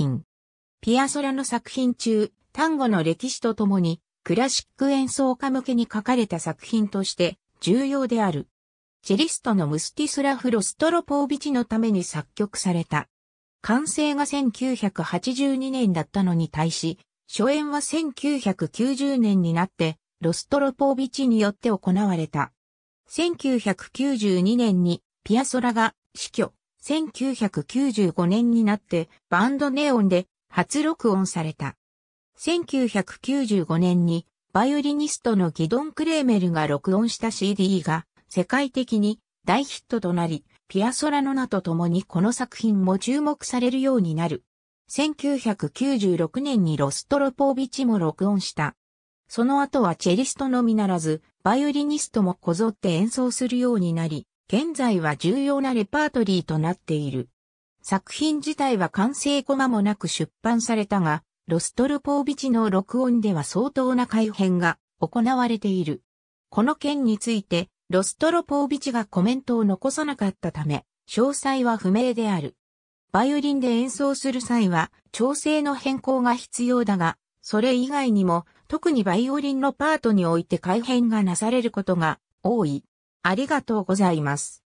品。ピアソラの作品中、単語の歴史とともに、クラシック演奏家向けに書かれた作品として重要である。チェリストのムスティスラフ・ロストロポービチのために作曲された。完成が1982年だったのに対し、初演は1990年になって、ロストロポービチによって行われた。1992年にピアソラが死去。1995年になってバンドネオンで初録音された。1995年にバイオリニストのギドン・クレーメルが録音した CD が世界的に大ヒットとなり、ピアソラの名とともにこの作品も注目されるようになる。1996年にロストロポービチも録音した。その後はチェリストのみならず、バイオリニストもこぞって演奏するようになり、現在は重要なレパートリーとなっている。作品自体は完成駒もなく出版されたが、ロストルポービチの録音では相当な改変が行われている。この件について、ロストロポービチがコメントを残さなかったため、詳細は不明である。バイオリンで演奏する際は、調整の変更が必要だが、それ以外にも、特にバイオリンのパートにおいて改変がなされることが多い。ありがとうございます。